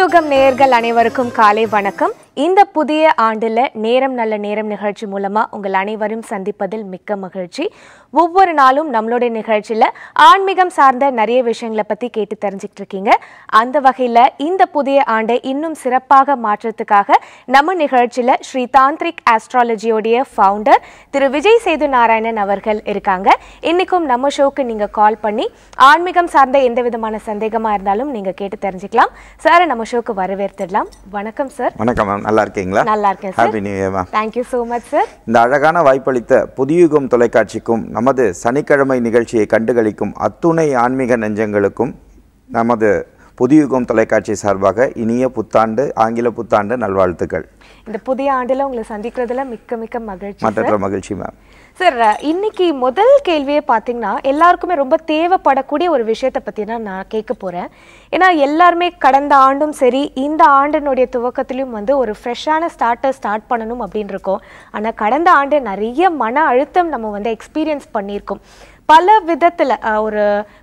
விநியோகம் நேயர்கள் அனைவருக்கும் காலை வணக்கம் இந்த புதிய ஆண்டில் நேரம் நல்ல நேரம் நிகழ்ச்சி மூலமா உங்கள் அனைவரும் சந்திப்பதில் மிக்க மகிழ்ச்சி ஒவ்வொரு நாளும் நம்மளுடைய நிகழ்ச்சியில ஆன்மீகம் சார்ந்த நிறைய விஷயங்களை பத்தி கேட்டு தெரிஞ்சுக்கிட்டு இருக்கீங்க அந்த வகையில இந்த புதிய ஆண்டை இன்னும் சிறப்பாக மாற்றத்துக்காக நம்ம நிகழ்ச்சியில ஸ்ரீ தாந்திரிக் ஆஸ்ட்ராலஜியோடைய ஃபவுண்டர் திரு விஜய் சேது நாராயணன் அவர்கள் இருக்காங்க இன்னைக்கும் நம்ம ஷோக்கு நீங்க கால் பண்ணி ஆன்மீகம் சார்ந்த எந்த விதமான சந்தேகமா இருந்தாலும் நீங்க கேட்டு தெரிஞ்சுக்கலாம் சார் நம்ம ஷோக்கு வரவேற்றுடலாம் வணக்கம் சார் வணக்கம் மேம் நல்லா இருக்கீங்களா நல்லா இருக்கேன் happy new year ma'am thank you so much sir இந்த அழகான வாய்ப்பளித்த புதியுகம் தொலைக்காட்சிக்கும் நமது சனிக்கிழமை நிகழ்ச்சியை கண்டுகளிக்கும் அத்துணை ஆன்மீக நெஞ்சங்களுக்கும் நமது புதியுகம் தொலைக்காட்சி சார்பாக இனிய புத்தாண்டு ஆங்கில புத்தாண்டு நல்வாழ்த்துக்கள் இந்த புதிய ஆண்டில் உங்களை சந்திக்கிறதுல மிக்க மிக்க மகிழ்ச்சி மற்ற மகிழ்ச்சி மேம் சார் இன்னைக்கு முதல் கேள்வியே பார்த்தீங்கன்னா எல்லாருக்குமே ரொம்ப தேவைப்படக்கூடிய ஒரு விஷயத்தை பற்றி தான் நான் கேட்க போகிறேன் ஏன்னா எல்லாருமே கடந்த ஆண்டும் சரி இந்த ஆண்டினுடைய துவக்கத்திலையும் வந்து ஒரு ஃப்ரெஷ்ஷான ஸ்டார்ட்டை ஸ்டார்ட் பண்ணணும் அப்படின்னு இருக்கோம் ஆனால் கடந்த ஆண்டு நிறைய மன அழுத்தம் நம்ம வந்து எக்ஸ்பீரியன்ஸ் பண்ணியிருக்கோம் பல விதத்தில் ஒரு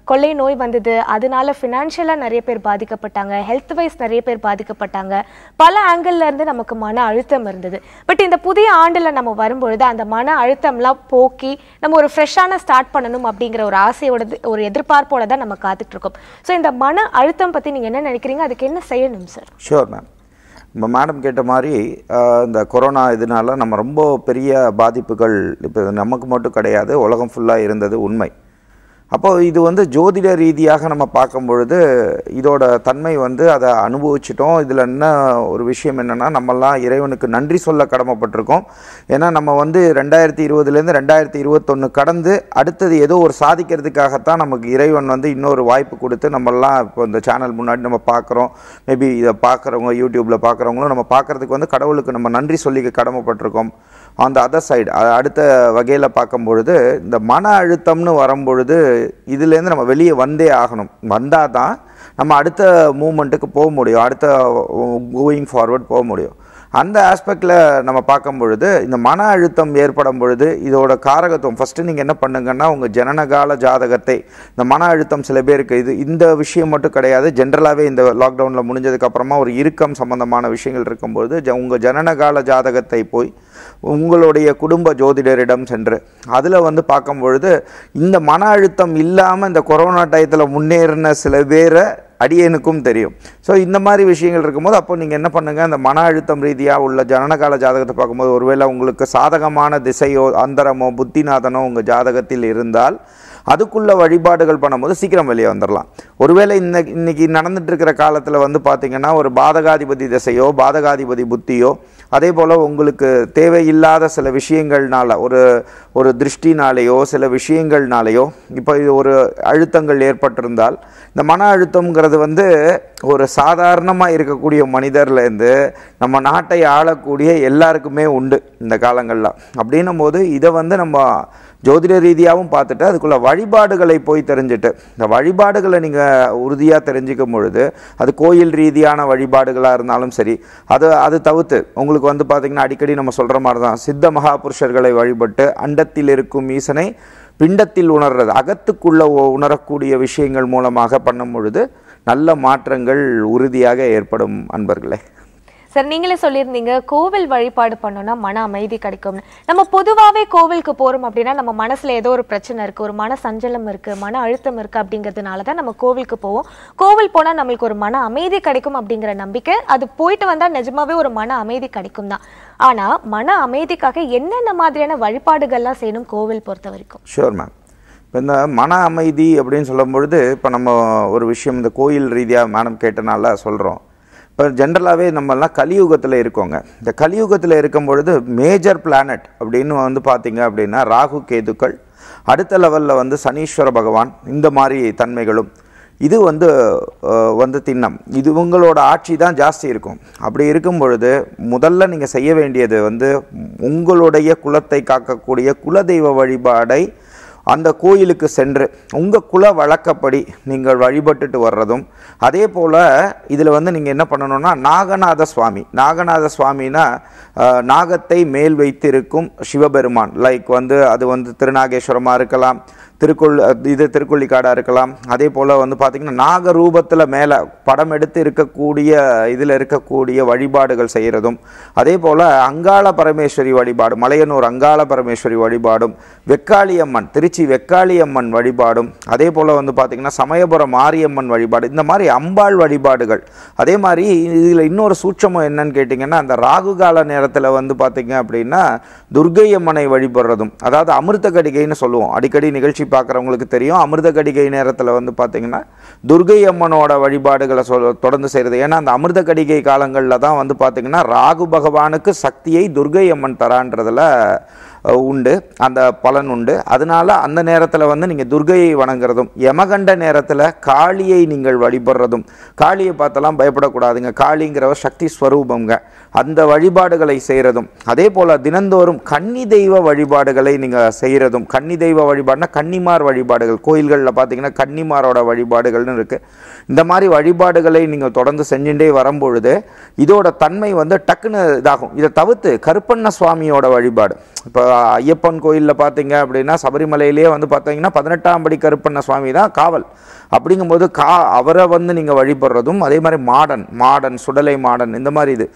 கொள்ளை நோய் வந்தது அதனால ஃபினான்ஷியலாக நிறைய பேர் பாதிக்கப்பட்டாங்க ஹெல்த் வைஸ் நிறைய பேர் பாதிக்கப்பட்டாங்க பல ஆங்கிள்லேருந்து நமக்கு மன அழுத்தம் இருந்தது பட் இந்த புதிய ஆண்டில் நம்ம வரும்பொழுது அந்த மன அழுத்தம்லாம் போக்கி நம்ம ஒரு ஃப்ரெஷ்ஷான ஸ்டார்ட் பண்ணணும் அப்படிங்கிற ஒரு ஆசையோட ஒரு எதிர்பார்ப்போட தான் நம்ம காத்துட்ருக்கோம் ஸோ இந்த மன அழுத்தம் பற்றி நீங்கள் என்ன நினைக்கிறீங்க அதுக்கு என்ன செய்யணும் சார் ஷோர் மேம் நம்ம மேடம் கேட்ட மாதிரி இந்த கொரோனா இதனால நம்ம ரொம்ப பெரிய பாதிப்புகள் இப்போ நமக்கு மட்டும் கிடையாது உலகம் ஃபுல்லாக இருந்தது உண்மை அப்போது இது வந்து ஜோதிட ரீதியாக நம்ம பார்க்கும் பொழுது இதோட தன்மை வந்து அதை அனுபவிச்சிட்டோம் இதில் என்ன ஒரு விஷயம் என்னென்னா நம்மெல்லாம் இறைவனுக்கு நன்றி சொல்ல கடமைப்பட்டிருக்கோம் ஏன்னா நம்ம வந்து ரெண்டாயிரத்தி இருபதுலேருந்து ரெண்டாயிரத்தி இருபத்தொன்று கடந்து அடுத்தது ஏதோ ஒரு சாதிக்கிறதுக்காகத்தான் நமக்கு இறைவன் வந்து இன்னொரு வாய்ப்பு கொடுத்து நம்மெல்லாம் இப்போ இந்த சேனல் முன்னாடி நம்ம பார்க்குறோம் மேபி இதை பார்க்குறவங்க யூடியூப்பில் பார்க்குறவங்களும் நம்ம பார்க்குறதுக்கு வந்து கடவுளுக்கு நம்ம நன்றி சொல்லிக்க கடமைப்பட்டிருக்கோம் அந்த அதர் சைடு அடுத்த வகையில் பார்க்கும்பொழுது இந்த மன அழுத்தம்னு வரும்பொழுது இதுலேருந்து நம்ம வெளியே வந்தே ஆகணும் வந்தால் தான் நம்ம அடுத்த மூமெண்ட்டுக்கு போக முடியும் அடுத்த கோயிங் ஃபார்வர்ட் போக முடியும் அந்த ஆஸ்பெக்டில் நம்ம பார்க்கும் பொழுது இந்த மன அழுத்தம் ஏற்படும் பொழுது இதோட காரகத்துவம் ஃபஸ்ட்டு நீங்கள் என்ன பண்ணுங்கன்னா உங்கள் ஜனனகால ஜாதகத்தை இந்த மன அழுத்தம் சில பேருக்கு இது இந்த விஷயம் மட்டும் கிடையாது ஜென்ரலாகவே இந்த லாக்டவுனில் முடிஞ்சதுக்கப்புறமா ஒரு இறுக்கம் சம்மந்தமான விஷயங்கள் இருக்கும்போது ஜ உங்கள் ஜனனகால ஜாதகத்தை போய் உங்களுடைய குடும்ப ஜோதிடரிடம் சென்று அதில் வந்து பார்க்கும் பொழுது இந்த மன அழுத்தம் இல்லாமல் இந்த கொரோனா டயத்தில் முன்னேறின சில பேரை அடியனுக்கும் தெரியும் ஸோ இந்த மாதிரி விஷயங்கள் இருக்கும்போது அப்போ நீங்கள் என்ன பண்ணுங்கள் அந்த மன அழுத்தம் ரீதியாக உள்ள ஜனனகால ஜாதகத்தை பார்க்கும்போது ஒருவேளை உங்களுக்கு சாதகமான திசையோ அந்தரமோ புத்திநாதனோ உங்கள் ஜாதகத்தில் இருந்தால் அதுக்குள்ளே வழிபாடுகள் பண்ணும்போது சீக்கிரம் வெளியே வந்துடலாம் ஒருவேளை இன்ன இன்றைக்கி நடந்துகிட்ருக்கிற காலத்தில் வந்து பார்த்திங்கன்னா ஒரு பாதகாதிபதி திசையோ பாதகாதிபதி புத்தியோ அதே போல் உங்களுக்கு தேவையில்லாத சில விஷயங்கள்னால ஒரு ஒரு திருஷ்டினாலேயோ சில விஷயங்கள்னாலேயோ இப்போ இது ஒரு அழுத்தங்கள் ஏற்பட்டிருந்தால் இந்த மன அழுத்தங்கிறது வந்து ஒரு சாதாரணமாக இருக்கக்கூடிய மனிதர்லேருந்து நம்ம நாட்டை ஆளக்கூடிய எல்லாருக்குமே உண்டு இந்த காலங்களில் அப்படின்னும் போது இதை வந்து நம்ம ஜோதிட ரீதியாகவும் பார்த்துட்டு அதுக்குள்ள வழிபாடுகளை போய் தெரிஞ்சுட்டு இந்த வழிபாடுகளை நீங்கள் உறுதியாக தெரிஞ்சுக்கும் பொழுது அது கோயில் ரீதியான வழிபாடுகளாக இருந்தாலும் சரி அது அது தவிர்த்து உங்களுக்கு வந்து பார்த்திங்கன்னா அடிக்கடி நம்ம சொல்கிற மாதிரி தான் சித்த மகாபுருஷர்களை வழிபட்டு அண்டத்தில் இருக்கும் ஈசனை பிண்டத்தில் உணர்றது அகத்துக்குள்ளே உணரக்கூடிய விஷயங்கள் மூலமாக பண்ணும் பொழுது நல்ல மாற்றங்கள் உறுதியாக ஏற்படும் அன்பர்களே சார் நீங்களே சொல்லியிருந்தீங்க கோவில் வழிபாடு பண்ணோம்னா மன அமைதி கிடைக்கும்னு நம்ம பொதுவாகவே கோவிலுக்கு போகிறோம் அப்படின்னா நம்ம மனசில் ஏதோ ஒரு பிரச்சனை இருக்குது ஒரு மன சஞ்சலம் இருக்குது மன அழுத்தம் இருக்குது அப்படிங்கிறதுனால தான் நம்ம கோவிலுக்கு போவோம் கோவில் போனால் நம்மளுக்கு ஒரு மன அமைதி கிடைக்கும் அப்படிங்கிற நம்பிக்கை அது போயிட்டு வந்தால் நிஜமாவே ஒரு மன அமைதி கிடைக்கும் தான் ஆனால் மன அமைதிக்காக என்னென்ன மாதிரியான வழிபாடுகள்லாம் செய்யணும் கோவில் பொறுத்த வரைக்கும் ஷோர் மேம் இப்போ இந்த மன அமைதி அப்படின்னு சொல்லும் பொழுது இப்போ நம்ம ஒரு விஷயம் இந்த கோயில் ரீதியாக மேடம் கேட்டனால சொல்கிறோம் இப்போ ஜென்ரலாகவே நம்மலாம் கலியுகத்தில் இருக்கோங்க இந்த கலியுகத்தில் இருக்கும் பொழுது மேஜர் பிளானட் அப்படின்னு வந்து பார்த்திங்க அப்படின்னா ராகு கேதுக்கள் அடுத்த லெவலில் வந்து சனீஸ்வர பகவான் இந்த மாதிரி தன்மைகளும் இது வந்து வந்து திண்ணம் இது உங்களோட ஆட்சி தான் ஜாஸ்தி இருக்கும் அப்படி இருக்கும் பொழுது முதல்ல நீங்கள் செய்ய வேண்டியது வந்து உங்களுடைய குலத்தை காக்கக்கூடிய குலதெய்வ வழிபாடை அந்த கோயிலுக்கு சென்று உங்கள் குல வழக்கப்படி நீங்கள் வழிபட்டுட்டு வர்றதும் அதே போல் இதில் வந்து நீங்கள் என்ன பண்ணணும்னா நாகநாத சுவாமி நாகநாத சுவாமினா நாகத்தை மேல் வைத்திருக்கும் சிவபெருமான் லைக் வந்து அது வந்து திருநாகேஸ்வரமாக இருக்கலாம் திருக்கொள் இது திருக்கொள்ளிக்காடாக இருக்கலாம் அதே போல் வந்து பார்த்திங்கன்னா நாகரூபத்தில் மேலே படம் எடுத்து இருக்கக்கூடிய இதில் இருக்கக்கூடிய வழிபாடுகள் செய்கிறதும் அதே போல் அங்காள பரமேஸ்வரி வழிபாடு மலையனூர் அங்காள பரமேஸ்வரி வழிபாடும் வெக்காளியம்மன் திருச்சி வெக்காளியம்மன் வழிபாடும் அதே போல் வந்து பார்த்திங்கன்னா சமயபுரம் மாரியம்மன் வழிபாடு இந்த மாதிரி அம்பாள் வழிபாடுகள் அதே மாதிரி இதில் இன்னொரு சூட்சமம் என்னன்னு கேட்டிங்கன்னா அந்த ராகு கால நேரத்தில் வந்து பார்த்திங்க அப்படின்னா துர்கையம்மனை வழிபடுறதும் அதாவது அமிர்த கடிகைன்னு சொல்லுவோம் அடிக்கடி நிகழ்ச்சி பார்க்குறவங்களுக்கு தெரியும் அமிர்த கடிகை நேரத்தில் வந்து பார்த்திங்கன்னா துர்கை அம்மனோட வழிபாடுகளை சொல் தொடர்ந்து செய்கிறது ஏன்னா அந்த அமிர்த கடிகை காலங்களில் தான் வந்து பார்த்திங்கன்னா ராகு பகவானுக்கு சக்தியை துர்கை அம்மன் தரான்றதில் உண்டு அந்த பலன் உண்டு அதனால் அந்த நேரத்தில் வந்து நீங்கள் துர்கையை வணங்குறதும் யமகண்ட நேரத்தில் காளியை நீங்கள் வழிபடுறதும் காளியை பார்த்தெல்லாம் பயப்படக்கூடாதுங்க காளிங்கிறவ சக்தி ஸ்வரூபங்க அந்த வழிபாடுகளை செய்கிறதும் அதே போல் தினந்தோறும் கன்னி தெய்வ வழிபாடுகளை நீங்கள் செய்கிறதும் கன்னி தெய்வ வழிபாடுனா கன்னிமார் வழிபாடுகள் கோயில்களில் பார்த்தீங்கன்னா கன்னிமாரோட வழிபாடுகள்னு இருக்குது இந்த மாதிரி வழிபாடுகளை நீங்கள் தொடர்ந்து செஞ்சுட்டே வரும்பொழுது இதோட தன்மை வந்து டக்குன்னு இதாகும் இதை தவிர்த்து கருப்பண்ண சுவாமியோட வழிபாடு இப்போ ஐயப்பன் கோயிலில் பார்த்தீங்க அப்படின்னா சபரிமலையிலேயே வந்து பார்த்தீங்கன்னா பதினெட்டாம் படி கருப்பண்ண சுவாமி தான் காவல் அப்படிங்கும்போது கா அவரை வந்து நீங்கள் வழிபடுறதும் அதே மாதிரி மாடன் மாடன் சுடலை மாடன் இந்த மாதிரி இது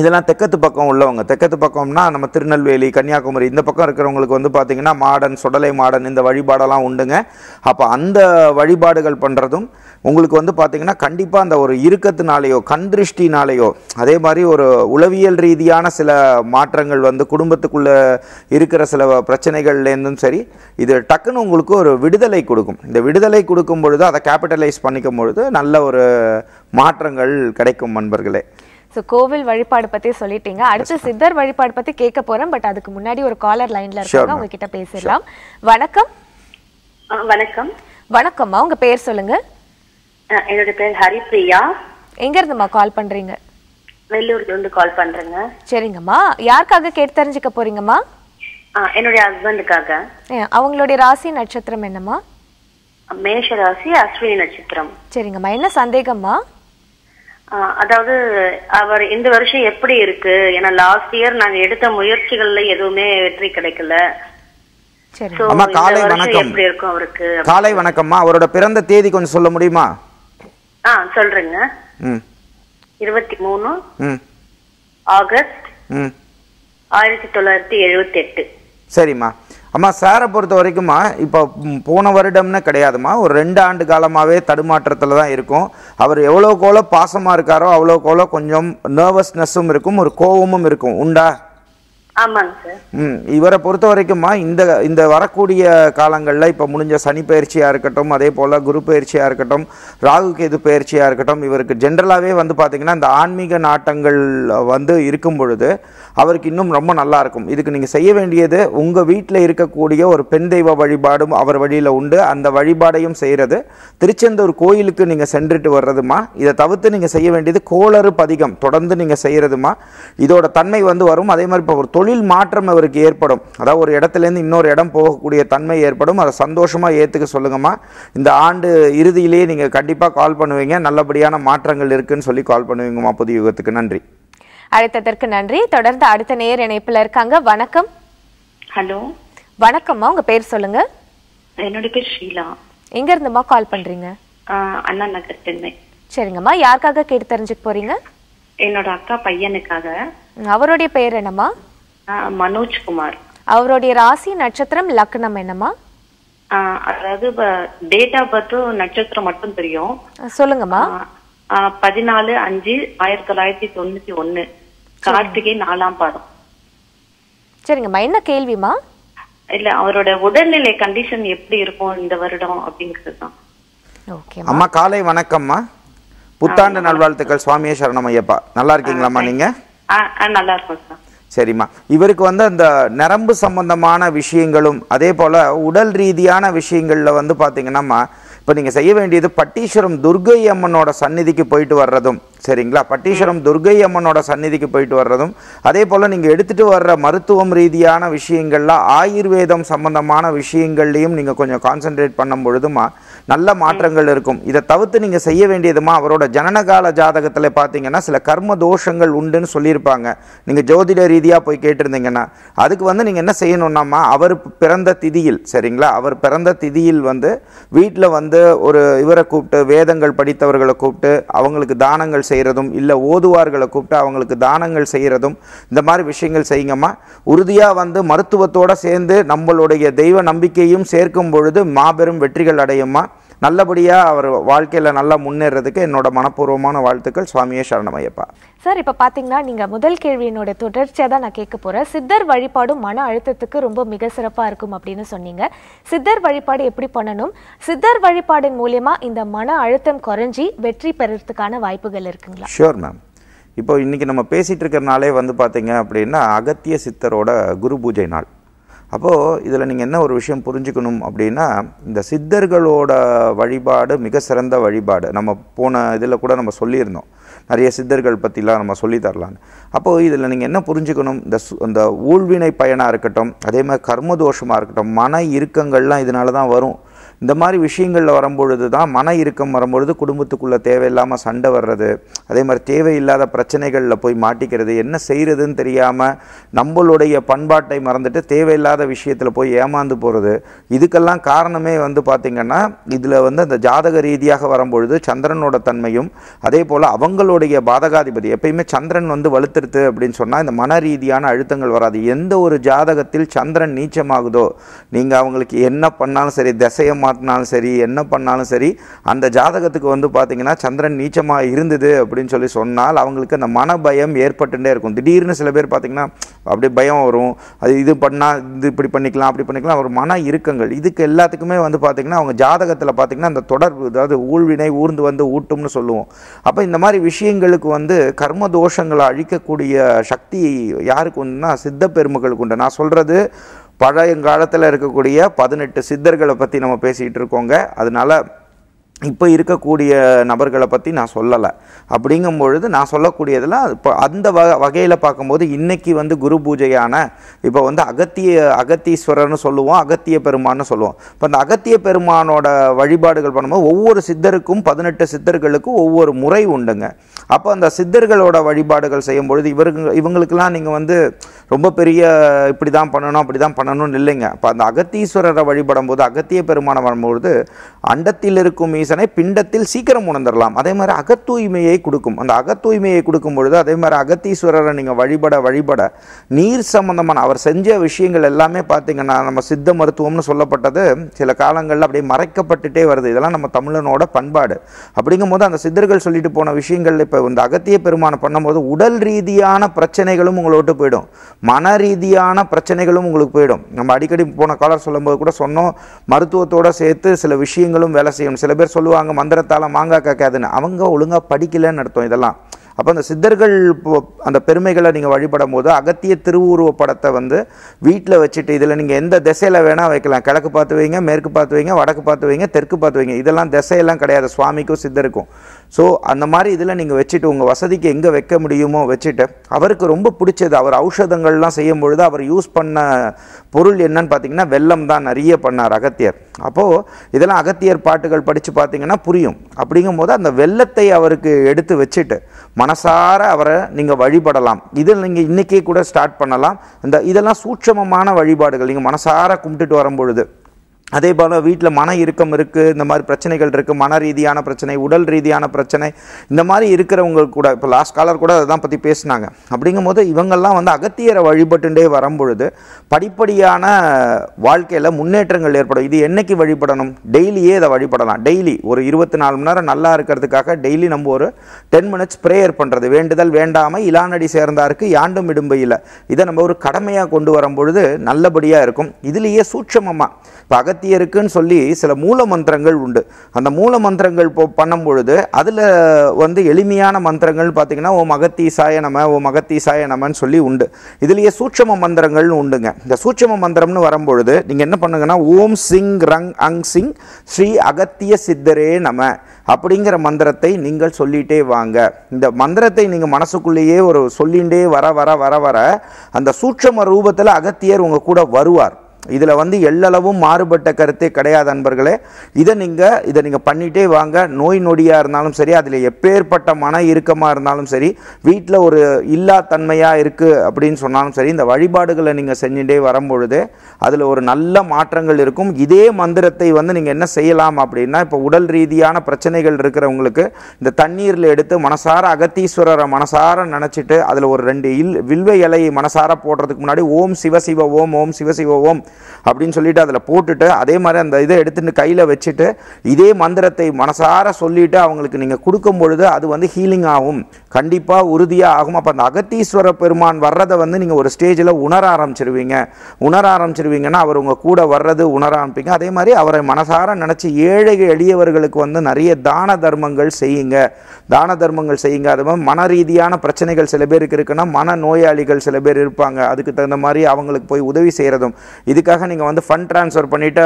இதெல்லாம் தெற்கத்து பக்கம் உள்ளவங்க தெக்கத்து பக்கம்னா நம்ம திருநெல்வேலி கன்னியாகுமரி இந்த பக்கம் இருக்கிறவங்களுக்கு வந்து பார்த்திங்கன்னா மாடன் சுடலை மாடன் இந்த வழிபாடெல்லாம் உண்டுங்க அப்போ அந்த வழிபாடுகள் பண்ணுறதும் உங்களுக்கு வந்து பார்த்திங்கன்னா கண்டிப்பாக அந்த ஒரு இறுக்கத்தினாலேயோ கண்திருஷ்டினாலேயோ அதே மாதிரி ஒரு உளவியல் ரீதியான சில மாற்றங்கள் வந்து குடும்பத்துக்குள்ளே இருக்கிற சில பிரச்சனைகள்லேருந்தும் சரி இது டக்குன்னு உங்களுக்கு ஒரு விடுதலை கொடுக்கும் இந்த விடுதலை கொடுக்கும் பொழுது அதை கேபிட்டலைஸ் பண்ணிக்கும் பொழுது நல்ல ஒரு மாற்றங்கள் கிடைக்கும் நண்பர்களே ஸோ கோவில் வழிபாடு பத்தி சொல்லிட்டீங்க அடுத்து சித்தர் வழிபாடு பத்தி கேட்க போறேன் பட் அதுக்கு முன்னாடி ஒரு காலர் லைன்ல இருக்காங்க உங்ககிட்ட பேசிடலாம் வணக்கம் வணக்கம் வணக்கம்மா உங்க பேர் சொல்லுங்க என்னோட பேர் ஹரிப்ரியா எங்க இருந்துமா கால் பண்றீங்க வெள்ளூர்ல இருந்து கால் பண்றேங்க சரிங்கம்மா யாருக்காக கேட்டு தெரிஞ்சுக்க போறீங்கம்மா என்னுடைய ஹஸ்பண்டுக்காக அவங்களுடைய ராசி நட்சத்திரம் என்னம்மா மேஷ ராசி அஸ்வினி நட்சத்திரம் சரிங்கம்மா என்ன சந்தேகம்மா அதாவது அவர் இந்த வருஷம் எப்படி இருக்கு ஏன்னா லாஸ்ட் இயர் நாங்க எடுத்த முயற்சிகள்ல எதுவுமே வெற்றி கிடைக்கல காலை வணக்கம் எப்படி இருக்கும் அவருக்கு காலை வணக்கம்மா அவரோட பிறந்த தேதி கொஞ்சம் சொல்ல முடியுமா ஆ சொல்றேங்க இருபத்தி மூணு ஆகஸ்ட் ஆயிரத்தி தொள்ளாயிரத்தி எழுபத்தி எட்டு சரிம்மா அம்மா சாரை பொறுத்த வரைக்கும்மா இப்போ போன வருடம்னு கிடையாதுமா ஒரு ரெண்டு ஆண்டு காலமாகவே தடுமாற்றத்தில் தான் இருக்கும் அவர் எவ்வளோக்கோளோ பாசமாக இருக்காரோ அவ்வளோக்கோளோ கொஞ்சம் நர்வஸ்னஸ்ஸும் இருக்கும் ஒரு கோவமும் இருக்கும் உண்டா இவரை பொறுத்த வரைக்குமா இந்த இந்த வரக்கூடிய காலங்களில் இப்போ முடிஞ்ச சனி பயிற்சியாக இருக்கட்டும் அதே போல் குரு பயிற்சியாக இருக்கட்டும் ராகு கேது பயிற்சியாக இருக்கட்டும் இவருக்கு ஜென்ரலாகவே வந்து பார்த்திங்கன்னா இந்த ஆன்மீக நாட்டங்கள் வந்து இருக்கும் பொழுது அவருக்கு இன்னும் ரொம்ப நல்லா இருக்கும் இதுக்கு நீங்கள் செய்ய வேண்டியது உங்கள் வீட்டில் இருக்கக்கூடிய ஒரு பெண் தெய்வ வழிபாடும் அவர் வழியில் உண்டு அந்த வழிபாடையும் செய்கிறது திருச்செந்தூர் கோயிலுக்கு நீங்கள் சென்றுட்டு வர்றதுமா இதை தவிர்த்து நீங்கள் செய்ய வேண்டியது கோளறு பதிகம் தொடர்ந்து நீங்கள் செய்கிறதுமா இதோட தன்மை வந்து வரும் அதே மாதிரி இப்போ ஒரு தொழில் மாற்றம் அவருக்கு ஏற்படும் அதாவது ஒரு இடத்துலேருந்து இன்னொரு இடம் போகக்கூடிய தன்மை ஏற்படும் அதை சந்தோஷமாக ஏற்றுக்க சொல்லுங்கம்மா இந்த ஆண்டு இறுதியிலேயே நீங்கள் கண்டிப்பாக கால் பண்ணுவீங்க நல்லபடியான மாற்றங்கள் இருக்குதுன்னு சொல்லி கால் பண்ணுவீங்கம்மா புதிய யுகத்துக்கு நன்றி அழைத்ததற்கு நன்றி தொடர்ந்து அடுத்த நேர் இணைப்பில் இருக்காங்க வணக்கம் ஹலோ வணக்கம்மா உங்கள் பேர் சொல்லுங்க என்னோட பேர் ஷீலா எங்க இருந்துமா கால் பண்றீங்க அண்ணா நகர் சென்னை சரிங்கம்மா யாருக்காக கேட்டு தெரிஞ்சுக்க போறீங்க என்னோட அக்கா பையனுக்காக அவருடைய பெயர் என்னம்மா மனோஜ்குமார் அவருடைய ராசி நட்சத்திரம் லக்னம் என்னமா அதாவது டேட்டா ஆஃப் நட்சத்திரம் மட்டும் தெரியும் சொல்லுங்கம்மா பதினாலு அஞ்சு ஆயிரத்தி தொள்ளாயிரத்தி தொண்ணூத்தி ஒண்ணு கார்த்திகை நாலாம் பாதம் சரிங்கம்மா என்ன கேள்விமா இல்ல அவரோட உடல்நிலை கண்டிஷன் எப்படி இருக்கும் இந்த வருடம் அப்படிங்கிறது தான் அம்மா காலை வணக்கம்மா புத்தாண்டு நல்வாழ்த்துக்கள் சுவாமியே சரணம் ஐயப்பா நல்லா இருக்கீங்களாம்மா நீங்க நல்லா இருக்கும் சார் சரிம்மா இவருக்கு வந்து அந்த நரம்பு சம்பந்தமான விஷயங்களும் அதே போல் உடல் ரீதியான விஷயங்களில் வந்து பார்த்திங்கன்னா இப்போ நீங்கள் செய்ய வேண்டியது பட்டீஸ்வரம் துர்கை அம்மனோட சந்நிதிக்கு போயிட்டு வர்றதும் சரிங்களா பட்டீஸ்வரம் துர்கை அம்மனோட சந்நிதிக்கு போயிட்டு வர்றதும் அதே போல் நீங்கள் எடுத்துகிட்டு வர்ற மருத்துவம் ரீதியான விஷயங்கள்லாம் ஆயுர்வேதம் சம்பந்தமான விஷயங்கள்லையும் நீங்கள் கொஞ்சம் கான்சென்ட்ரேட் பண்ணும் பொழுதுமா நல்ல மாற்றங்கள் இருக்கும் இதை தவிர்த்து நீங்கள் செய்ய வேண்டியதுமா அவரோட ஜனனகால ஜாதகத்தில் பார்த்தீங்கன்னா சில கர்ம தோஷங்கள் உண்டுன்னு சொல்லியிருப்பாங்க நீங்கள் ஜோதிட ரீதியாக போய் கேட்டிருந்தீங்கன்னா அதுக்கு வந்து நீங்கள் என்ன செய்யணும்னாமா அவர் பிறந்த திதியில் சரிங்களா அவர் பிறந்த திதியில் வந்து வீட்டில் வந்து ஒரு இவரை கூப்பிட்டு வேதங்கள் படித்தவர்களை கூப்பிட்டு அவங்களுக்கு தானங்கள் செய்கிறதும் இல்லை ஓதுவார்களை கூப்பிட்டு அவங்களுக்கு தானங்கள் செய்கிறதும் இந்த மாதிரி விஷயங்கள் செய்யுங்கம்மா உறுதியாக வந்து மருத்துவத்தோடு சேர்ந்து நம்மளுடைய தெய்வ நம்பிக்கையும் சேர்க்கும் பொழுது மாபெரும் வெற்றிகள் அடையும்மா நல்லபடியாக அவர் வாழ்க்கையில் நல்லா முன்னேறதுக்கு என்னோட மனப்பூர்வமான வாழ்த்துக்கள் சுவாமியே சரணமையப்பா சார் இப்போ பார்த்தீங்கன்னா நீங்கள் முதல் கேள்வியினோட தொடர்ச்சியாக தான் நான் கேட்க போகிறேன் சித்தர் வழிபாடும் மன அழுத்தத்துக்கு ரொம்ப மிக சிறப்பாக இருக்கும் அப்படின்னு சொன்னீங்க சித்தர் வழிபாடு எப்படி பண்ணணும் சித்தர் வழிபாடின் மூலியமாக இந்த மன அழுத்தம் குறைஞ்சி வெற்றி பெறறதுக்கான வாய்ப்புகள் இருக்குங்களா ஷியோர் மேம் இப்போ இன்றைக்கி நம்ம பேசிகிட்டு இருக்கிறனாலே வந்து பார்த்தீங்க அப்படின்னா அகத்திய சித்தரோட குரு பூஜை நாள் அப்போது இதில் நீங்கள் என்ன ஒரு விஷயம் புரிஞ்சுக்கணும் அப்படின்னா இந்த சித்தர்களோட வழிபாடு மிக சிறந்த வழிபாடு நம்ம போன இதில் கூட நம்ம சொல்லியிருந்தோம் நிறைய சித்தர்கள் பற்றிலாம் நம்ம சொல்லி தரலான்னு அப்போது இதில் நீங்கள் என்ன புரிஞ்சுக்கணும் இந்த சு இந்த ஊழ்வினை பயனாக இருக்கட்டும் அதே மாதிரி கர்மதோஷமாக இருக்கட்டும் மன இறுக்கங்கள்லாம் இதனால தான் வரும் இந்த மாதிரி விஷயங்களில் வரும்பொழுது தான் மன இறுக்கம் வரும்பொழுது குடும்பத்துக்குள்ளே தேவையில்லாமல் சண்டை வர்றது அதே மாதிரி தேவையில்லாத பிரச்சனைகளில் போய் மாட்டிக்கிறது என்ன செய்கிறதுன்னு தெரியாமல் நம்மளுடைய பண்பாட்டை மறந்துட்டு தேவையில்லாத விஷயத்தில் போய் ஏமாந்து போகிறது இதுக்கெல்லாம் காரணமே வந்து பார்த்திங்கன்னா இதில் வந்து அந்த ஜாதக ரீதியாக வரும்பொழுது சந்திரனோட தன்மையும் அதே போல் அவங்களுடைய பாதகாதிபதி எப்பயுமே சந்திரன் வந்து வலுத்துருத்து அப்படின்னு சொன்னால் இந்த மன ரீதியான அழுத்தங்கள் வராது எந்த ஒரு ஜாதகத்தில் சந்திரன் நீச்சமாகுதோ நீங்கள் அவங்களுக்கு என்ன பண்ணாலும் சரி திசையமாக மாற்றினாலும் சரி என்ன பண்ணாலும் சரி அந்த ஜாதகத்துக்கு வந்து பார்த்திங்கன்னா சந்திரன் நீச்சமாக இருந்தது அப்படின்னு சொல்லி சொன்னால் அவங்களுக்கு அந்த மனபயம் ஏற்பட்டுட்டே இருக்கும் திடீர்னு சில பேர் பார்த்திங்கன்னா அப்படியே பயம் வரும் அது இது பண்ணால் இது இப்படி பண்ணிக்கலாம் அப்படி பண்ணிக்கலாம் ஒரு மன இறுக்கங்கள் இதுக்கு எல்லாத்துக்குமே வந்து பார்த்திங்கன்னா அவங்க ஜாதகத்தில் பார்த்திங்கன்னா அந்த தொடர்பு அதாவது ஊழ்வினை ஊர்ந்து வந்து ஊட்டும்னு சொல்லுவோம் அப்போ இந்த மாதிரி விஷயங்களுக்கு வந்து கர்ம தோஷங்களை அழிக்கக்கூடிய சக்தி யாருக்கு உண்டுனா சித்த பெருமக்களுக்கு உண்டு நான் சொல்கிறது பழையங்காலத்தில் இருக்கக்கூடிய பதினெட்டு சித்தர்களை பற்றி நம்ம பேசிகிட்டு இருக்கோங்க அதனால் இப்போ இருக்கக்கூடிய நபர்களை பற்றி நான் சொல்லலை அப்படிங்கும் பொழுது நான் சொல்லக்கூடியதில் இப்போ அந்த வ வகையில் பார்க்கும்போது இன்றைக்கி வந்து குரு பூஜையான இப்போ வந்து அகத்திய அகத்தீஸ்வரர்னு சொல்லுவோம் அகத்திய பெருமான்னு சொல்லுவோம் இப்போ அந்த அகத்திய பெருமானோட வழிபாடுகள் பண்ணும்போது ஒவ்வொரு சித்தருக்கும் பதினெட்டு சித்தர்களுக்கும் ஒவ்வொரு முறை உண்டுங்க அப்போ அந்த சித்தர்களோட வழிபாடுகள் செய்யும் பொழுது இவருக்கு இவங்களுக்கெல்லாம் நீங்கள் வந்து ரொம்ப பெரிய இப்படி தான் பண்ணணும் அப்படி தான் பண்ணணும்னு இல்லைங்க இப்போ அந்த அகத்தீஸ்வரரை வழிபடும் போது அகத்திய பெருமானை வரும்பொழுது அண்டத்தில் இருக்கும் ரீசனை பிண்டத்தில் சீக்கிரம் உணர்ந்துடலாம் அதே மாதிரி அகத்தூய்மையை கொடுக்கும் அந்த அகத்தூய்மையை கொடுக்கும் பொழுது அதே மாதிரி அகத்தீஸ்வரரை நீங்கள் வழிபட வழிபட நீர் சம்பந்தமான அவர் செஞ்ச விஷயங்கள் எல்லாமே பார்த்திங்கன்னா நம்ம சித்த மருத்துவம்னு சொல்லப்பட்டது சில காலங்களில் அப்படியே மறைக்கப்பட்டுட்டே வருது இதெல்லாம் நம்ம தமிழனோட பண்பாடு அப்படிங்கும் போது அந்த சித்தர்கள் சொல்லிட்டு போன விஷயங்கள் இப்போ இந்த அகத்திய பெருமானம் பண்ணும்போது உடல் ரீதியான பிரச்சனைகளும் உங்களை விட்டு போயிடும் மன ரீதியான பிரச்சனைகளும் உங்களுக்கு போயிடும் நம்ம அடிக்கடி போன காலர் சொல்லும்போது கூட சொன்னோம் மருத்துவத்தோடு சேர்த்து சில விஷயங்களும் வேலை செய்யும் சில பேர் சொல்லுவாங்க மந்திரத்தால் மாங்காய் கேட்காதுன்னு அவங்க ஒழுங்காக படிக்கலன்னு நடத்தும் இதெல்லாம் அப்போ அந்த சித்தர்கள் அந்த பெருமைகளை நீங்கள் வழிபடும் போது அகத்திய திருவுருவ படத்தை வந்து வீட்டில் வச்சுட்டு இதில் நீங்கள் எந்த திசையில் வேணால் வைக்கலாம் கிழக்கு பார்த்து வைங்க மேற்கு பார்த்து வைங்க வடக்கு பார்த்து வைங்க தெற்கு பார்த்து வைங்க இதெல்லாம் திசையெல்லாம் கிடையாது சுவாமிக்கும் சித்தருக்கும் ஸோ அந்த மாதிரி இதில் நீங்கள் வச்சுட்டு உங்கள் வசதிக்கு எங்கே வைக்க முடியுமோ வச்சுட்டு அவருக்கு ரொம்ப பிடிச்சது அவர் ஔஷதங்கள்லாம் செய்யும் பொழுது அவர் யூஸ் பண்ண பொருள் என்னன்னு பார்த்தீங்கன்னா வெள்ளம் தான் நிறைய பண்ணார் அகத்தியர் அப்போது இதெல்லாம் அகத்தியர் பாட்டுகள் படித்து பார்த்தீங்கன்னா புரியும் அப்படிங்கும் போது அந்த வெள்ளத்தை அவருக்கு எடுத்து வச்சுட்டு மனசார அவரை நீங்கள் வழிபடலாம் இதில் நீங்கள் இன்றைக்கே கூட ஸ்டார்ட் பண்ணலாம் இந்த இதெல்லாம் சூட்சமமான வழிபாடுகள் நீங்கள் மனசார கும்பிட்டுட்டு வரும்பொழுது அதே போல் வீட்டில் மன இறுக்கம் இருக்குது இந்த மாதிரி பிரச்சனைகள் இருக்குது மன ரீதியான பிரச்சனை உடல் ரீதியான பிரச்சனை இந்த மாதிரி இருக்கிறவங்களுக்கு கூட இப்போ லாஸ்ட் காலர் கூட அதை தான் பற்றி பேசினாங்க அப்படிங்கும் போது இவங்கெல்லாம் வந்து அகத்தியரை வழிபட்டுண்டே வரும்பொழுது படிப்படியான வாழ்க்கையில் முன்னேற்றங்கள் ஏற்படும் இது என்றைக்கு வழிபடணும் டெய்லியே இதை வழிபடலாம் டெய்லி ஒரு இருபத்தி நாலு மணி நேரம் நல்லா இருக்கிறதுக்காக டெய்லி நம்ம ஒரு டென் மினிட்ஸ் ப்ரேயர் பண்ணுறது வேண்டுதல் வேண்டாமல் இலானடி சேர்ந்தாருக்கு யாண்டும் இடும்பையில் இதை நம்ம ஒரு கடமையாக கொண்டு வரும்பொழுது நல்லபடியாக இருக்கும் இதுலேயே சூட்சமமாக இப்போ அகத்திய இருக்குன்னு சொல்லி சில மூல மந்திரங்கள் உண்டு அந்த மூல மந்திரங்கள் இப்போ பண்ணும் பொழுது அதில் வந்து எளிமையான மந்திரங்கள் பார்த்திங்கன்னா ஓ மகத்தீசாய நம ஓ மகத்தீசாய நமன்னு சொல்லி உண்டு இதுலேயே சூட்சம மந்திரங்கள்னு உண்டுங்க இந்த சூட்சம மந்திரம்னு வரும்பொழுது நீங்கள் என்ன பண்ணுங்கன்னா ஓம் சிங் ரங் அங் சிங் ஸ்ரீ அகத்திய சித்தரே நம அப்படிங்கிற மந்திரத்தை நீங்கள் சொல்லிகிட்டே வாங்க இந்த மந்திரத்தை நீங்கள் மனசுக்குள்ளேயே ஒரு சொல்லிகிட்டே வர வர வர வர அந்த சூட்சம ரூபத்தில் அகத்தியர் உங்கள் கூட வருவார் இதில் வந்து எல்லளவும் மாறுபட்ட கருத்தே கிடையாது அன்பர்களே இதை நீங்கள் இதை நீங்கள் பண்ணிகிட்டே வாங்க நோய் நொடியாக இருந்தாலும் சரி அதில் எப்பேற்பட்ட மன இறுக்கமாக இருந்தாலும் சரி வீட்டில் ஒரு இல்லா தன்மையாக இருக்குது அப்படின்னு சொன்னாலும் சரி இந்த வழிபாடுகளை நீங்கள் செஞ்சுட்டே வரும்பொழுது அதில் ஒரு நல்ல மாற்றங்கள் இருக்கும் இதே மந்திரத்தை வந்து நீங்கள் என்ன செய்யலாம் அப்படின்னா இப்போ உடல் ரீதியான பிரச்சனைகள் இருக்கிறவங்களுக்கு இந்த தண்ணீரில் எடுத்து மனசார அகத்தீஸ்வரரை மனசார நினச்சிட்டு அதில் ஒரு ரெண்டு இல் வில்வ இலையை மனசார போடுறதுக்கு முன்னாடி ஓம் சிவசிவ ஓம் ஓம் சிவசிவ ஓம் அப்படின்னு சொல்லிட்டு அதில் போட்டுட்டு அதே மாதிரி அந்த இதை எடுத்துகிட்டு கையில் வச்சுட்டு இதே மந்திரத்தை மனசார சொல்லிவிட்டு அவங்களுக்கு நீங்கள் கொடுக்கும் பொழுது அது வந்து ஹீலிங் ஆகும் கண்டிப்பாக உறுதியாக ஆகும் அப்போ அந்த அகத்தீஸ்வர பெருமான் வர்றதை வந்து நீங்கள் ஒரு ஸ்டேஜில் உணர ஆரம்பிச்சிருவீங்க உணர ஆரம்பிச்சிருவீங்கன்னா அவர் உங்கள் கூட வர்றது உணர ஆரம்பிங்க அதே மாதிரி அவரை மனசார நினச்சி ஏழை எளியவர்களுக்கு வந்து நிறைய தான தர்மங்கள் செய்யுங்க தான தர்மங்கள் செய்யுங்க அது மாதிரி மன ரீதியான பிரச்சனைகள் சில பேருக்கு இருக்குன்னா மன நோயாளிகள் சில பேர் இருப்பாங்க அதுக்கு தகுந்த மாதிரி அவங்களுக்கு போய் உதவி செய்கிறதும் இதுக்காக நீங்கள் வந்து ஃபண்ட் ட்ரான்ஸ்ஃபர் பண்ணிவிட்டு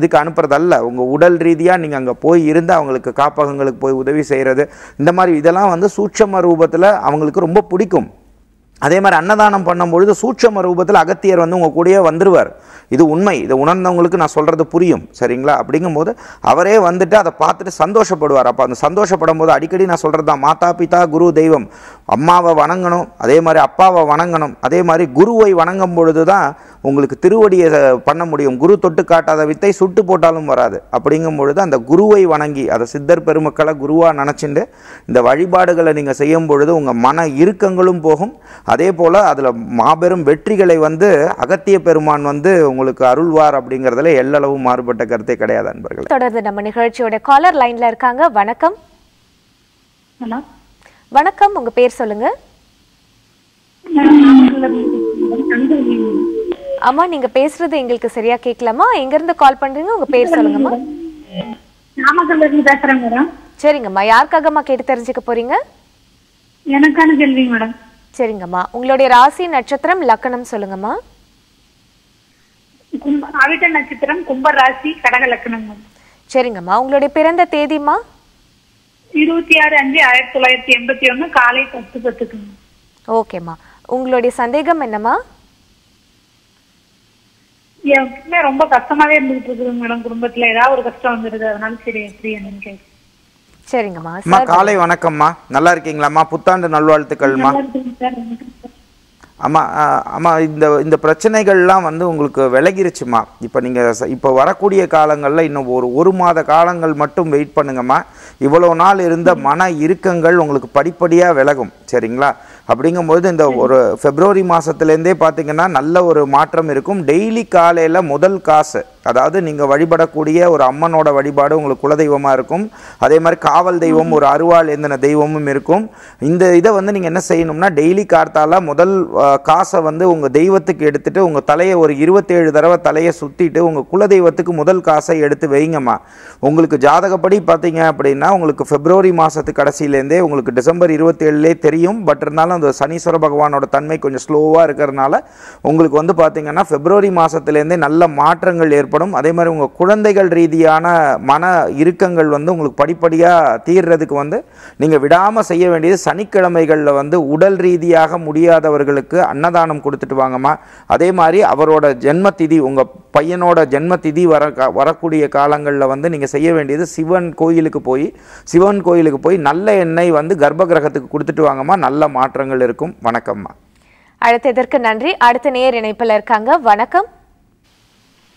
இதுக்கு அனுப்புறதல்ல உங்கள் உடல் ரீதியாக நீங்கள் அங்கே போய் இருந்து அவங்களுக்கு காப்பகங்களுக்கு போய் உதவி செய்கிறது இந்த மாதிரி இதெல்லாம் வந்து சூட்ச சூட்சம ரூபத்தில் அவங்களுக்கு ரொம்ப பிடிக்கும் அதே மாதிரி அன்னதானம் பண்ணும்பொழுது சூட்சம ரூபத்தில் அகத்தியர் வந்து உங்கள் கூடயே வந்துடுவார் இது உண்மை இதை உணர்ந்தவங்களுக்கு நான் சொல்கிறது புரியும் சரிங்களா அப்படிங்கும்போது அவரே வந்துட்டு அதை பார்த்துட்டு சந்தோஷப்படுவார் அப்போ அந்த சந்தோஷப்படும் போது அடிக்கடி நான் சொல்கிறது தான் மாதா பிதா குரு தெய்வம் அம்மாவை வணங்கணும் அதே மாதிரி அப்பாவை வணங்கணும் அதே மாதிரி குருவை வணங்கும் பொழுது தான் உங்களுக்கு திருவடியை பண்ண முடியும் குரு தொட்டு காட்டாத வித்தை சுட்டு போட்டாலும் வராது அப்படிங்கும் பொழுது அந்த குருவை வணங்கி அதை சித்தர் பெருமக்களை குருவாக நினச்சிட்டு இந்த வழிபாடுகளை நீங்கள் செய்யும் பொழுது உங்கள் மன இறுக்கங்களும் போகும் அதே போல் அதில் மாபெரும் வெற்றிகளை வந்து அகத்திய பெருமான் வந்து உங்களுக்கு அருள்வார் அப்படிங்கிறதுல எல்லளவும் மாறுபட்ட கருத்தே கிடையாது அன்பர்கள் தொடர்ந்து நம்ம நிகழ்ச்சியோட காலர் லைனில் இருக்காங்க வணக்கம் ஹலோ வணக்கம் உங்க பேர் சொல்லுங்க அம்மா நீங்க பேசுறது எங்களுக்கு சரியா கேட்கலாமா எங்க இருந்து கால் பண்றீங்க உங்க பேர் சொல்லுங்கம்மா பேசுறேன் மேடம் சரிங்கம்மா யாருக்காகம்மா கேட்டு தெரிஞ்சுக்க போறீங்க எனக்கான கேள்வி மேடம் சரிங்கம்மா உங்களுடைய ராசி நட்சத்திரம் லக்கணம் சொல்லுங்கம்மா அவிட்ட நட்சத்திரம் கும்ப ராசி கடக லக்கணம் சரிங்கம்மா உங்களுடைய பிறந்த தேதிம்மா இருபத்தி ஆறு அஞ்சு ஆயிரத்தி தொள்ளாயிரத்தி எண்பத்தி ஒன்று காலை பத்து பத்துக்கு ஓகேம்மா உங்களுடைய சந்தேகம் என்னம்மா எப்பவுமே ரொம்ப கஷ்டமாவே இருந்துட்டு இருக்குது மேடம் குடும்பத்துல ஏதாவது ஒரு கஷ்டம் வந்துருது அதனால சரி எப்படி என்னன்னு சரிங்கம்மா காலை வணக்கம்மா நல்லா இருக்கீங்களாம்மா புத்தாண்டு நல்வாழ்த்துக்கள்மா ஆமாம் ஆமா இந்த இந்த பிரச்சனைகள்லாம் வந்து உங்களுக்கு விலகிருச்சுமா இப்போ நீங்க இப்போ வரக்கூடிய காலங்களில் இன்னும் ஒரு ஒரு மாத காலங்கள் மட்டும் வெயிட் பண்ணுங்கம்மா இவ்வளோ நாள் இருந்த மன இறுக்கங்கள் உங்களுக்கு படிப்படியாக விலகும் சரிங்களா அப்படிங்கும்போது இந்த ஒரு ஃபெப்ரவரி மாதத்துலேருந்தே பார்த்தீங்கன்னா நல்ல ஒரு மாற்றம் இருக்கும் டெய்லி காலையில் முதல் காசு அதாவது நீங்கள் வழிபடக்கூடிய ஒரு அம்மனோட வழிபாடு உங்களுக்கு குலதெய்வமாக இருக்கும் அதே மாதிரி காவல் தெய்வம் ஒரு அருவாள் எந்தன தெய்வமும் இருக்கும் இந்த இதை வந்து நீங்கள் என்ன செய்யணும்னா டெய்லி கார்த்தால முதல் காசை வந்து உங்கள் தெய்வத்துக்கு எடுத்துகிட்டு உங்கள் தலையை ஒரு இருபத்தேழு தடவை தலையை சுற்றிட்டு உங்கள் குலதெய்வத்துக்கு முதல் காசை எடுத்து வைங்கம்மா உங்களுக்கு ஜாதகப்படி பார்த்தீங்க அப்படின்னா உங்களுக்கு பிப்ரவரி மாதத்து கடைசியிலேருந்தே உங்களுக்கு டிசம்பர் இருபத்தேழுலே தெரியும் பட் இருந்தாலும் அந்த சனீஸ்வர பகவானோட தன்மை கொஞ்சம் ஸ்லோவாக இருக்கிறதுனால உங்களுக்கு வந்து பார்த்தீங்கன்னா ஃபெப்ரவரி மாதத்துலேருந்தே நல்ல மாற்றங்கள் ஏற்படும் ஏற்படும் அதே மாதிரி உங்கள் குழந்தைகள் ரீதியான மன இறுக்கங்கள் வந்து உங்களுக்கு படிப்படியாக தீர்றதுக்கு வந்து நீங்கள் விடாமல் செய்ய வேண்டியது சனிக்கிழமைகளில் வந்து உடல் ரீதியாக முடியாதவர்களுக்கு அன்னதானம் கொடுத்துட்டு வாங்கம்மா அதே மாதிரி அவரோட ஜென்மத்திதி உங்கள் பையனோட ஜென்மத்திதி வர வரக்கூடிய காலங்களில் வந்து நீங்கள் செய்ய வேண்டியது சிவன் கோயிலுக்கு போய் சிவன் கோயிலுக்கு போய் நல்ல எண்ணெய் வந்து கர்ப்ப கிரகத்துக்கு கொடுத்துட்டு வாங்கம்மா நல்ல மாற்றங்கள் இருக்கும் வணக்கம்மா இதற்கு நன்றி அடுத்த நேர் இணைப்பில் இருக்காங்க வணக்கம்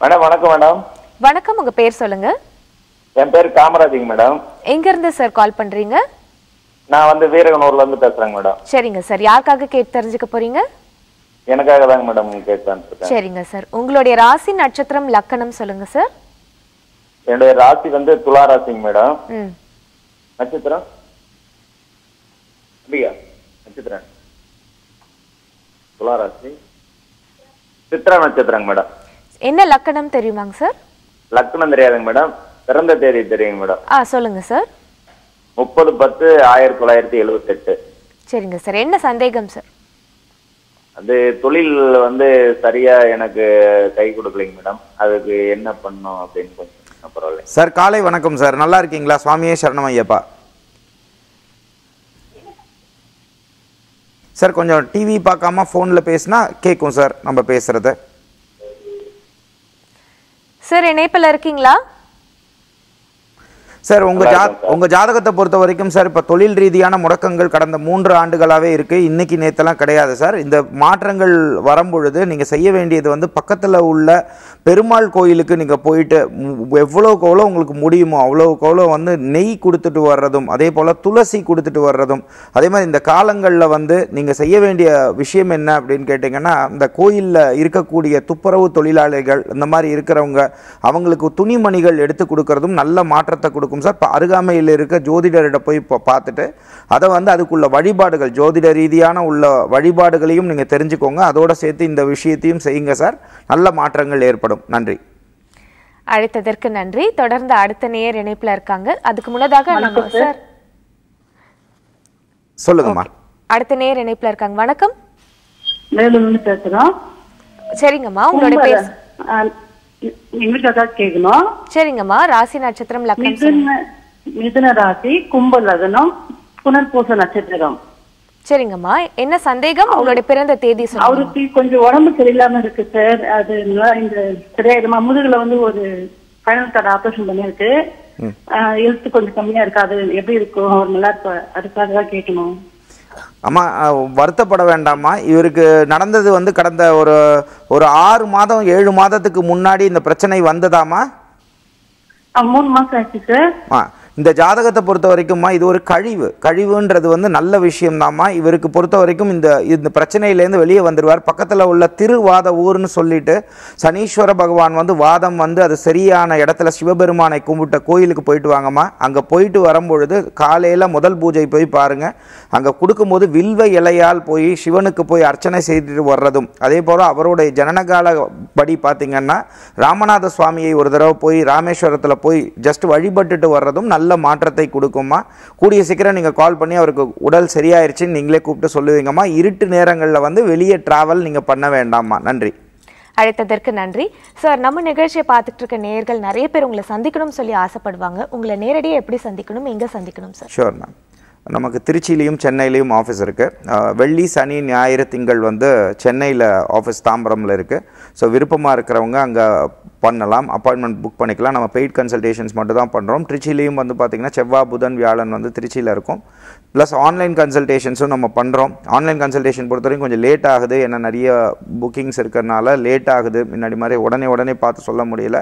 மேடம் வணக்கம் மேடம் வணக்கம் உங்க பேர் சொல்லுங்க என் பேர் காமராஜிங் மேடம் எங்க இருந்து சார் கால் பண்றீங்க நான் வந்து வீரகனூர்ல இருந்து பேசுறேங்க மேடம் சரிங்க சார் யாருக்காக கேட்டு தெரிஞ்சுக்க போறீங்க எனக்காக தாங்க மேடம் கேட்டு சரிங்க சார் உங்களுடைய ராசி நட்சத்திரம் லக்கணம் சொல்லுங்க சார் என்னுடைய ராசி வந்து துலா ராசிங்க மேடம் நட்சத்திரம் அப்படியா நட்சத்திரம் துலா ராசி சித்ரா நட்சத்திரங்க மேடம் என்ன லக்கணம் தெரியுமாங்க சார் லக்கணம் தெரியாதுங்க மேடம் பிறந்த தேதி தெரியுங்க மேடம் ஆ சொல்லுங்க சார் முப்பது பத்து ஆயிரத்தி தொள்ளாயிரத்தி எழுபத்தி எட்டு சரிங்க சார் என்ன சந்தேகம் சார் அது தொழில் வந்து சரியா எனக்கு கை கொடுக்கலைங்க மேடம் அதுக்கு என்ன பண்ணும் அப்படின்னு கொஞ்சம் பரவாயில்ல சார் காலை வணக்கம் சார் நல்லா இருக்கீங்களா சுவாமியே சரணம் ஐயப்பா சார் கொஞ்சம் டிவி பார்க்காம ஃபோனில் பேசினா கேட்கும் சார் நம்ம பேசுகிறத சார் இணைப்பில் இருக்கீங்களா சார் உங்கள் ஜா உங்கள் ஜாதகத்தை பொறுத்த வரைக்கும் சார் இப்போ தொழில் ரீதியான முடக்கங்கள் கடந்த மூன்று ஆண்டுகளாகவே இருக்குது இன்றைக்கி நேற்றெல்லாம் கிடையாது சார் இந்த மாற்றங்கள் வரும்பொழுது நீங்கள் செய்ய வேண்டியது வந்து பக்கத்தில் உள்ள பெருமாள் கோயிலுக்கு நீங்கள் போயிட்டு எவ்வளோக்கு எவ்வளோ உங்களுக்கு முடியுமோ அவ்வளோக்கு எவ்வளோ வந்து நெய் கொடுத்துட்டு வர்றதும் அதே போல் துளசி கொடுத்துட்டு வர்றதும் அதே மாதிரி இந்த காலங்களில் வந்து நீங்கள் செய்ய வேண்டிய விஷயம் என்ன அப்படின்னு கேட்டிங்கன்னா இந்த கோயிலில் இருக்கக்கூடிய துப்புரவு தொழிலாளிகள் இந்த மாதிரி இருக்கிறவங்க அவங்களுக்கு துணிமணிகள் எடுத்து கொடுக்கறதும் நல்ல மாற்றத்தை கொடுக்கும் இருக்கும் சார் இப்போ அருகாமையில் இருக்க ஜோதிடர்கிட்ட போய் இப்போ பார்த்துட்டு அதை வந்து அதுக்குள்ள வழிபாடுகள் ஜோதிட ரீதியான உள்ள வழிபாடுகளையும் நீங்கள் தெரிஞ்சுக்கோங்க அதோடு சேர்த்து இந்த விஷயத்தையும் செய்யுங்க சார் நல்ல மாற்றங்கள் ஏற்படும் நன்றி அழைத்ததற்கு நன்றி தொடர்ந்து அடுத்த நேர் இணைப்பில் இருக்காங்க அதுக்கு முன்னதாக சார் சொல்லுங்கம்மா அடுத்த நேர் இணைப்பில் இருக்காங்க வணக்கம் மேலும் பேசுறோம் சரிங்கம்மா உங்களுடைய பேர் நிமிஷம் கேட்கணும் சரிங்கம்மா ராசி நட்சத்திரம் மிதுன ராசி கும்ப லக்னம் புனர்பூச நட்சத்திரம் சரிங்கம்மா என்ன சந்தேகம் அவங்களுடைய பிறந்த தேதி அவருக்கு கொஞ்சம் உடம்பு சரியில்லாம இருக்கு சார் அது இந்த சரியாயிரமா முதுகுல வந்து ஒரு ஃபைனல் கார்டு ஆப்ரேஷன் பண்ணியிருக்கு எழுத்து கொஞ்சம் கம்மியா இருக்காது எப்படி இருக்கும் அவர் நல்லா அதுக்காக தான் கேட்கணும் அம்மா வருத்தப்பட வேண்டாமா இவருக்கு நடந்தது வந்து கடந்த ஒரு ஒரு ஆறு மாதம் ஏழு மாதத்துக்கு முன்னாடி இந்த பிரச்சனை வந்ததாமா மூணு மாசம் ஆச்சு சார் இந்த ஜாதகத்தை பொறுத்த வரைக்கும்மா இது ஒரு கழிவு கழிவுன்றது வந்து நல்ல விஷயம்தாம்மா இவருக்கு பொறுத்த வரைக்கும் இந்த இந்த பிரச்சனையிலேருந்து வெளியே வந்துடுவார் பக்கத்தில் உள்ள திருவாத ஊர்னு சொல்லிட்டு சனீஸ்வர பகவான் வந்து வாதம் வந்து அது சரியான இடத்துல சிவபெருமானை கும்பிட்ட கோயிலுக்கு போயிட்டு வாங்கம்மா அங்கே போயிட்டு வரும்பொழுது காலையில் முதல் பூஜை போய் பாருங்கள் அங்கே கொடுக்கும்போது வில்வ இலையால் போய் சிவனுக்கு போய் அர்ச்சனை செய்துட்டு வர்றதும் அதே போல் அவருடைய ஜனனகால படி பார்த்திங்கன்னா ராமநாத சுவாமியை ஒரு தடவை போய் ராமேஸ்வரத்தில் போய் ஜஸ்ட் வழிபட்டுட்டு வர்றதும் நல்ல நல்ல மாற்றத்தை கொடுக்குமா கூடிய சீக்கிரம் நீங்கள் கால் பண்ணி அவருக்கு உடல் சரியாயிருச்சுன்னு நீங்களே கூப்பிட்டு சொல்லுவீங்கம்மா இருட்டு நேரங்களில் வந்து வெளியே ட்ராவல் நீங்கள் பண்ண வேண்டாமா நன்றி அழைத்ததற்கு நன்றி சார் நம்ம நிகழ்ச்சியை பார்த்துட்டு இருக்க நேர்கள் நிறைய பேர் உங்களை சந்திக்கணும்னு சொல்லி ஆசைப்படுவாங்க உங்களை நேரடியாக எப்படி சந்திக்கணும் எங்கே சந்திக்கணும் சார் ஷோர் மேம் நமக்கு திருச்சியிலையும் சென்னையிலையும் ஆஃபீஸ் இருக்குது வெள்ளி சனி ஞாயிறு திங்கள் வந்து சென்னையில் ஆஃபீஸ் தாம்பரமில் இருக்குது ஸோ விருப்பமாக இருக்கிறவங்க அங்கே பண்ணலாம் அப்பாயின்மெண்ட் புக் பண்ணிக்கலாம் நம்ம பெய்ட் கன்சல்டேஷன்ஸ் மட்டும் தான் பண்ணுறோம் திருச்சிலையும் வந்து பார்த்திங்கன்னா செவ்வாய் புதன் வியாழன் வந்து திருச்சியில் இருக்கும் ப்ளஸ் ஆன்லைன் கன்சல்டேஷன்ஸும் நம்ம பண்ணுறோம் ஆன்லைன் கன்சல்டேஷன் பொறுத்த வரைக்கும் கொஞ்சம் லேட் ஆகுது ஏன்னா நிறைய புக்கிங்ஸ் இருக்கிறனால லேட் ஆகுது முன்னாடி மாதிரி உடனே உடனே பார்த்து சொல்ல முடியல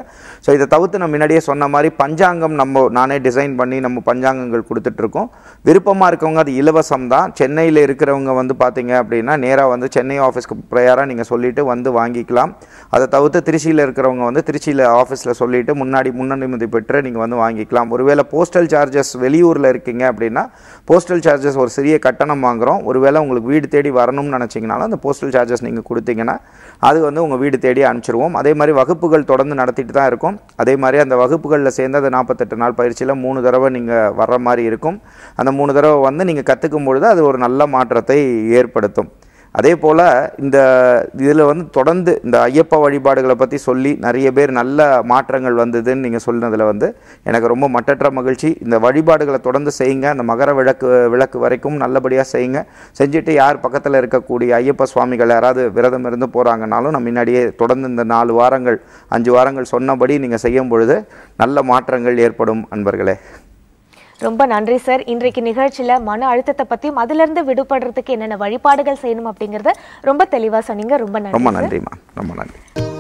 ஸோ இதை தவிர்த்து நம்ம முன்னாடியே சொன்ன மாதிரி பஞ்சாங்கம் நம்ம நானே டிசைன் பண்ணி நம்ம பஞ்சாங்கங்கள் கொடுத்துட்ருக்கோம் விருப்பமாக இருக்கவங்க அது இலவசம் தான் சென்னையில் இருக்கிறவங்க வந்து பார்த்திங்க அப்படின்னா நேராக வந்து சென்னை ஆஃபீஸ்க்கு ப்ரேயராக நீங்கள் சொல்லிவிட்டு வந்து வாங்கிக்கலாம் அதை தவிர்த்து திருச்சியில் இருக்கிறவங்க வந்து திருச்சியில் ஆஃபீஸில் சொல்லிவிட்டு முன்னாடி முன்னனுமதி பெற்று நீங்கள் வந்து வாங்கிக்கலாம் ஒருவேளை போஸ்டல் சார்ஜஸ் வெளியூரில் இருக்கீங்க அப்படின்னா போஸ்டல் சார்ஜஸ் ஒரு சிறிய கட்டணம் வாங்குகிறோம் ஒருவேளை உங்களுக்கு வீடு தேடி வரணும்னு நினச்சிங்கனாலும் அந்த போஸ்டல் சார்ஜஸ் நீங்கள் கொடுத்தீங்கன்னா அது வந்து உங்கள் வீடு தேடி அனுப்பிச்சிருவோம் அதே மாதிரி வகுப்புகள் தொடர்ந்து நடத்திட்டு தான் இருக்கும் அதே மாதிரி அந்த வகுப்புகளில் சேர்ந்து அந்த நாற்பத்தெட்டு நாள் பயிற்சியில் மூணு தடவை நீங்கள் வர்ற மாதிரி இருக்கும் அந்த மூணு தடவை வந்து நீங்கள் கற்றுக்கும் பொழுது அது ஒரு நல்ல மாற்றத்தை ஏற்படுத்தும் அதே போல் இந்த இதில் வந்து தொடர்ந்து இந்த ஐயப்ப வழிபாடுகளை பற்றி சொல்லி நிறைய பேர் நல்ல மாற்றங்கள் வந்ததுன்னு நீங்கள் சொன்னதில் வந்து எனக்கு ரொம்ப மட்டற்ற மகிழ்ச்சி இந்த வழிபாடுகளை தொடர்ந்து செய்யுங்க இந்த மகர விளக்கு விளக்கு வரைக்கும் நல்லபடியாக செய்யுங்க செஞ்சுட்டு யார் பக்கத்தில் இருக்கக்கூடிய ஐயப்ப சுவாமிகள் யாராவது விரதம் இருந்து போகிறாங்கனாலும் நம்ம முன்னாடியே தொடர்ந்து இந்த நாலு வாரங்கள் அஞ்சு வாரங்கள் சொன்னபடி நீங்கள் செய்யும் பொழுது நல்ல மாற்றங்கள் ஏற்படும் அன்பர்களே ரொம்ப நன்றி சார் இன்றைக்கு நிகழ்ச்சியில் மன அழுத்தத்தை பற்றியும் அதிலிருந்து விடுபடுறதுக்கு என்னென்ன வழிபாடுகள் செய்யணும் அப்படிங்கிறத ரொம்ப தெளிவாக சொன்னீங்க ரொம்ப நன்றி ரொம்ப நன்றிம்மா ரொம்ப நன்றி